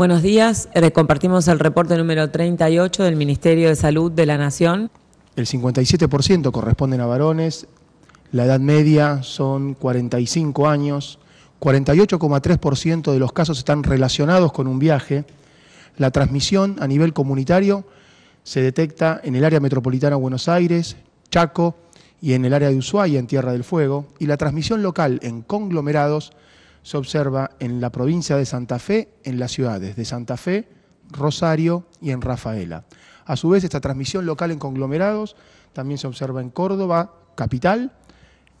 Buenos días. Eh, compartimos el reporte número 38 del Ministerio de Salud de la Nación. El 57% corresponden a varones, la edad media son 45 años, 48,3% de los casos están relacionados con un viaje. La transmisión a nivel comunitario se detecta en el área metropolitana de Buenos Aires, Chaco y en el área de Ushuaia, en Tierra del Fuego, y la transmisión local en conglomerados se observa en la provincia de Santa Fe, en las ciudades de Santa Fe, Rosario y en Rafaela. A su vez, esta transmisión local en conglomerados también se observa en Córdoba, capital,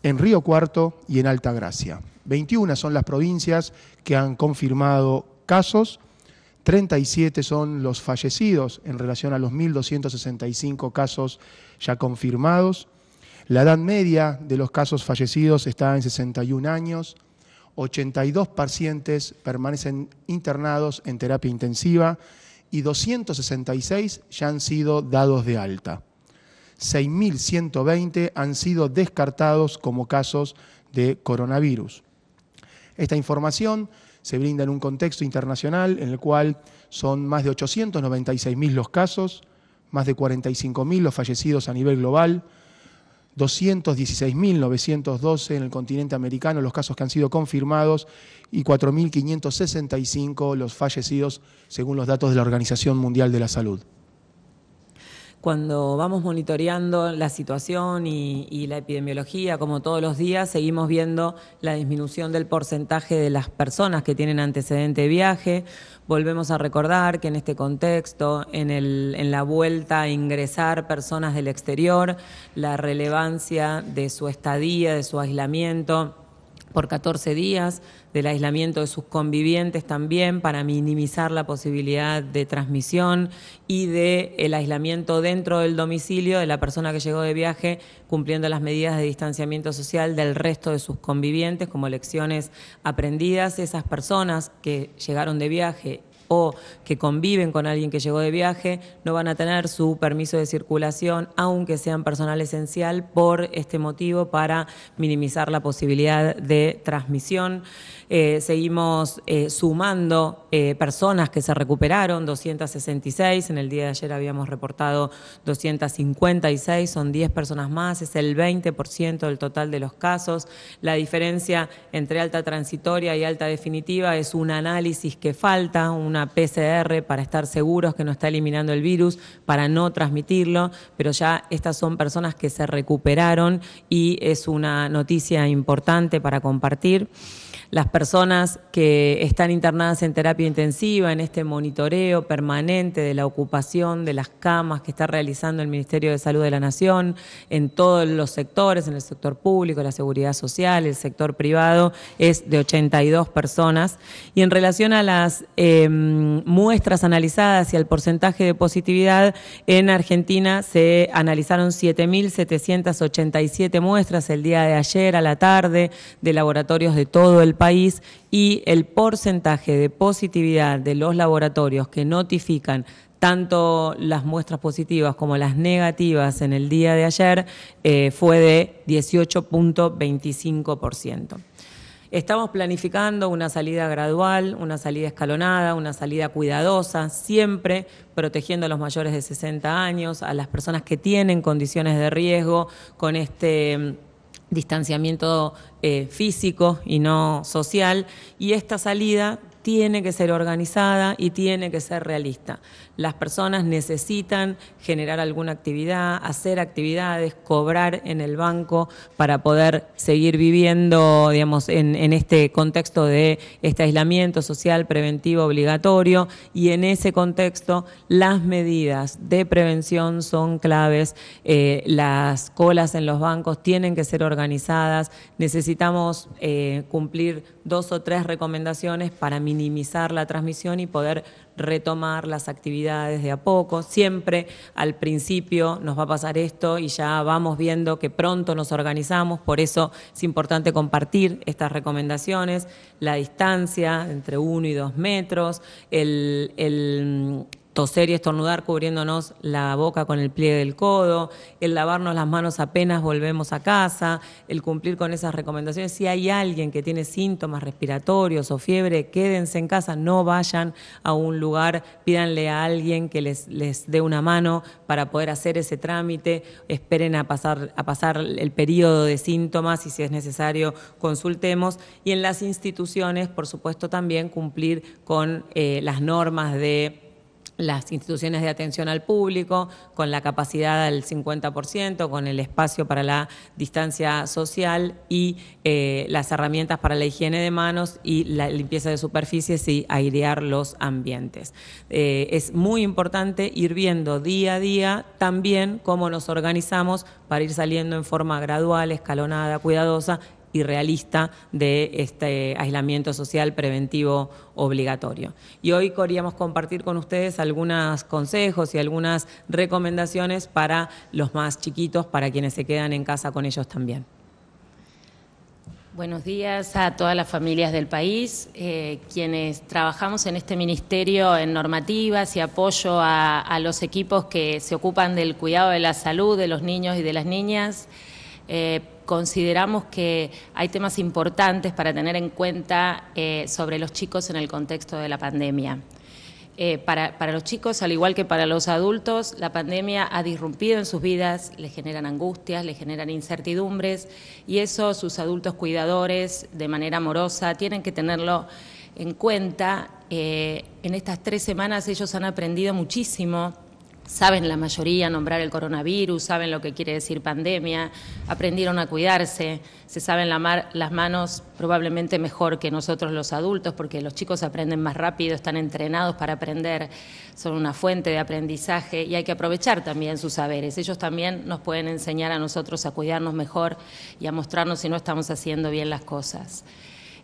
en Río Cuarto y en Alta Gracia. 21 son las provincias que han confirmado casos, 37 son los fallecidos en relación a los 1.265 casos ya confirmados. La edad media de los casos fallecidos está en 61 años, 82 pacientes permanecen internados en terapia intensiva y 266 ya han sido dados de alta. 6.120 han sido descartados como casos de coronavirus. Esta información se brinda en un contexto internacional en el cual son más de 896.000 los casos, más de 45.000 los fallecidos a nivel global, 216.912 en el continente americano los casos que han sido confirmados y 4.565 los fallecidos según los datos de la Organización Mundial de la Salud cuando vamos monitoreando la situación y, la epidemiología, como todos los días, seguimos viendo la disminución del porcentaje de las personas que tienen antecedente de viaje. Volvemos a recordar que en este contexto, en la vuelta a ingresar personas del exterior, la relevancia de su estadía, de su aislamiento por 14 días, del aislamiento de sus convivientes también para minimizar la posibilidad de transmisión y del el aislamiento dentro del domicilio de la persona que llegó de viaje cumpliendo las medidas de distanciamiento social del resto de sus convivientes como lecciones aprendidas. Esas personas que llegaron de viaje o que conviven con alguien que llegó de viaje no van a tener su permiso de circulación, aunque sean personal esencial, por este motivo para minimizar la posibilidad de transmisión. Eh, seguimos eh, sumando eh, personas que se recuperaron, 266, en el día de ayer habíamos reportado 256, son 10 personas más, es el 20% del total de los casos. La diferencia entre alta transitoria y alta definitiva es un análisis que falta, una PCR para estar seguros que no está eliminando el virus, para no transmitirlo, pero ya estas son personas que se recuperaron y es una noticia importante para compartir las personas que están internadas en terapia intensiva, en este monitoreo permanente de la ocupación de las camas que está realizando el Ministerio de Salud de la Nación en todos los sectores, en el sector público, la seguridad social, el sector privado, es de 82 personas. Y en relación a las em, muestras analizadas y al porcentaje de positividad, en Argentina se analizaron 7.787 muestras el día de ayer a la tarde de laboratorios de todo el país y el porcentaje de positividad de los laboratorios que notifican tanto las muestras positivas como las negativas en el día de ayer eh, fue de 18.25%. Estamos planificando una salida gradual, una salida escalonada, una salida cuidadosa, siempre protegiendo a los mayores de 60 años, a las personas que tienen condiciones de riesgo con este distanciamiento eh, físico y no social, y esta salida tiene que ser organizada y tiene que ser realista. Las personas necesitan generar alguna actividad, hacer actividades, cobrar en el banco para poder seguir viviendo, digamos, en, este contexto de este aislamiento social preventivo obligatorio y en ese contexto las medidas de prevención son claves, eh, las colas en los bancos tienen que ser organizadas, necesitamos eh, cumplir dos o tres recomendaciones para minimizar la transmisión y poder retomar las actividades desde a poco. Siempre al principio nos va a pasar esto y ya vamos viendo que pronto nos organizamos, por eso es importante compartir estas recomendaciones, la distancia entre uno y dos metros, el toser y estornudar cubriéndonos la boca con el pliegue del codo, el lavarnos las manos apenas volvemos a casa, el cumplir con esas recomendaciones. Si hay alguien que tiene síntomas respiratorios o fiebre, quédense en casa, no vayan a un lugar, pídanle a alguien que les, les dé una mano para poder hacer ese trámite, esperen a pasar, a pasar el periodo de síntomas y si es necesario consultemos. Y en las instituciones, por supuesto, también cumplir con eh, las normas de las instituciones de atención al público, con la capacidad al 50%, con el espacio para la distancia social y eh, las herramientas para la higiene de manos y la limpieza de superficies y airear los ambientes. Eh, es muy importante ir viendo día a día también cómo nos organizamos para ir saliendo en forma gradual, escalonada, cuidadosa y realista de este aislamiento social preventivo obligatorio. Y hoy queríamos compartir con ustedes algunos consejos y algunas recomendaciones para los más chiquitos, para quienes se quedan en casa con ellos también. Buenos días a todas las familias del país, eh, quienes trabajamos en este ministerio en normativas y apoyo a los equipos que se ocupan del cuidado de la salud de los niños y de las niñas. Eh, consideramos que hay temas importantes para tener en cuenta eh, sobre los chicos en el contexto de la pandemia. Eh, para, para, los chicos, al igual que para los adultos, la pandemia ha disrumpido en sus vidas, les generan angustias, les generan incertidumbres y eso sus adultos cuidadores, de manera amorosa, tienen que tenerlo en cuenta. en estas tres semanas ellos han aprendido muchísimo saben la mayoría nombrar el coronavirus, saben lo que quiere decir pandemia, aprendieron a cuidarse, se saben lamar las manos probablemente mejor que nosotros los adultos, porque los chicos aprenden más rápido, están entrenados para aprender, son una fuente de aprendizaje y hay que aprovechar también sus saberes. Ellos también nos pueden enseñar a nosotros a cuidarnos mejor y a mostrarnos si no estamos haciendo bien las cosas.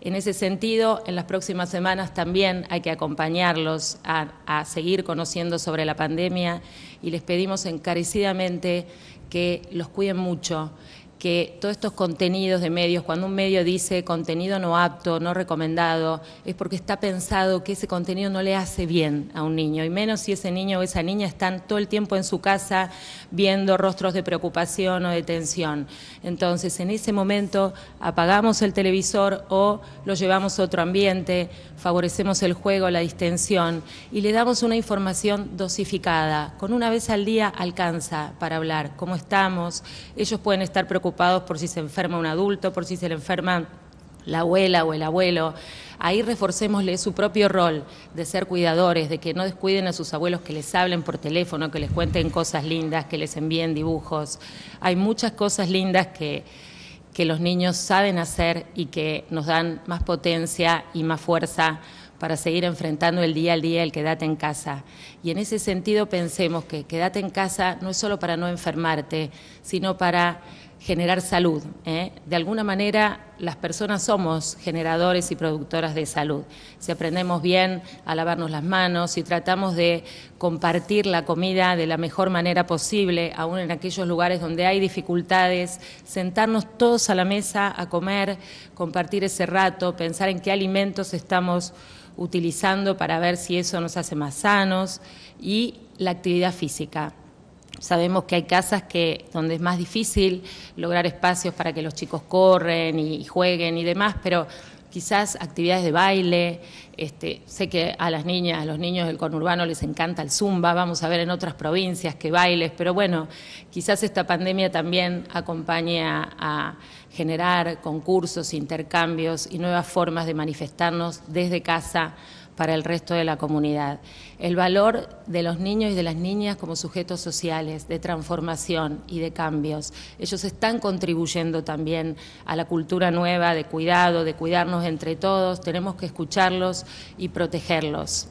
En ese sentido, en las próximas semanas también hay que acompañarlos a, seguir conociendo sobre la pandemia y les pedimos encarecidamente que los cuiden mucho que todos estos contenidos de medios, cuando un medio dice contenido no apto, no recomendado, es porque está pensado que ese contenido no le hace bien a un niño, y menos si ese niño o esa niña están todo el tiempo en su casa viendo rostros de preocupación o de tensión. Entonces, en ese momento apagamos el televisor o lo llevamos a otro ambiente, favorecemos el juego, la distensión, y le damos una información dosificada. Con una vez al día alcanza para hablar cómo estamos, ellos pueden estar preocupados por si se enferma un adulto, por si se le enferma la abuela o el abuelo. Ahí reforcémosle su propio rol de ser cuidadores, de que no descuiden a sus abuelos, que les hablen por teléfono, que les cuenten cosas lindas, que les envíen dibujos. Hay muchas cosas lindas que, que los niños saben hacer y que nos dan más potencia y más fuerza para seguir enfrentando el día al día el quedate en casa. Y en ese sentido pensemos que quedate en casa no es solo para no enfermarte, sino para generar salud. ¿eh? De alguna manera, las personas somos generadores y productoras de salud. Si aprendemos bien a lavarnos las manos, si tratamos de compartir la comida de la mejor manera posible, aún en aquellos lugares donde hay dificultades, sentarnos todos a la mesa a comer, compartir ese rato, pensar en qué alimentos estamos utilizando para ver si eso nos hace más sanos y la actividad física. Sabemos que hay casas que, donde es más difícil lograr espacios para que los chicos corren y, jueguen y demás, pero quizás actividades de baile. Este, sé que a las niñas, a los niños del conurbano les encanta el zumba, vamos a ver en otras provincias que bailes, pero bueno, quizás esta pandemia también acompaña a generar concursos, intercambios y nuevas formas de manifestarnos desde casa para el resto de la comunidad. El valor de los niños y de las niñas como sujetos sociales, de transformación y de cambios. Ellos están contribuyendo también a la cultura nueva de cuidado, de cuidarnos entre todos. Tenemos que escucharlos y protegerlos.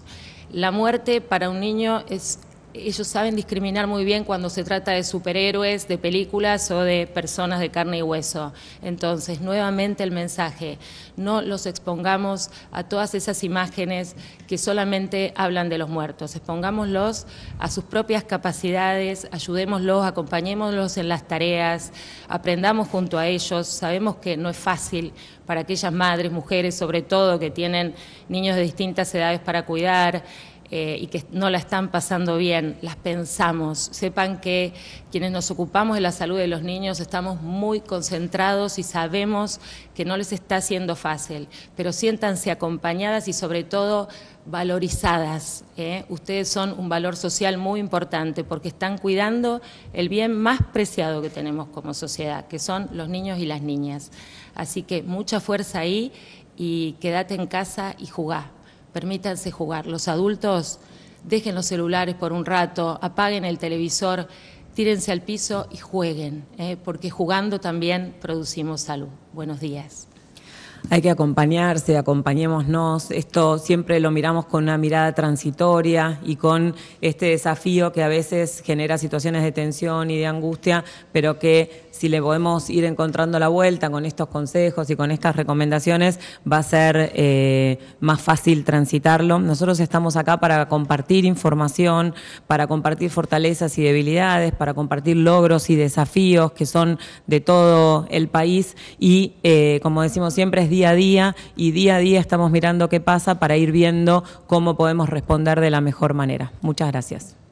La muerte para un niño es ellos saben discriminar muy bien cuando se trata de superhéroes, de películas o de personas de carne y hueso. Entonces, nuevamente el mensaje, no los expongamos a todas esas imágenes que solamente hablan de los muertos, expongámoslos a sus propias capacidades, ayudémoslos, acompañémoslos en las tareas, aprendamos junto a ellos, sabemos que no es fácil para aquellas madres, mujeres sobre todo, que tienen niños de distintas edades para cuidar. Eh, y que no la están pasando bien, las pensamos. Sepan que quienes nos ocupamos de la salud de los niños estamos muy concentrados y sabemos que no les está siendo fácil, pero siéntanse acompañadas y sobre todo valorizadas. ¿eh? Ustedes son un valor social muy importante porque están cuidando el bien más preciado que tenemos como sociedad, que son los niños y las niñas. Así que mucha fuerza ahí y quédate en casa y jugá permítanse jugar. Los adultos dejen los celulares por un rato, apaguen el televisor, tírense al piso y jueguen, ¿eh? porque jugando también producimos salud. Buenos días hay que acompañarse, acompañémonos. Esto siempre lo miramos con una mirada transitoria y con este desafío que a veces genera situaciones de tensión y de angustia, pero que si le podemos ir encontrando la vuelta con estos consejos y con estas recomendaciones, va a ser eh, más fácil transitarlo. Nosotros estamos acá para compartir información, para compartir fortalezas y debilidades, para compartir logros y desafíos que son de todo el país y, eh, como decimos siempre, es día a día y día a día estamos mirando qué pasa para ir viendo cómo podemos responder de la mejor manera. Muchas gracias.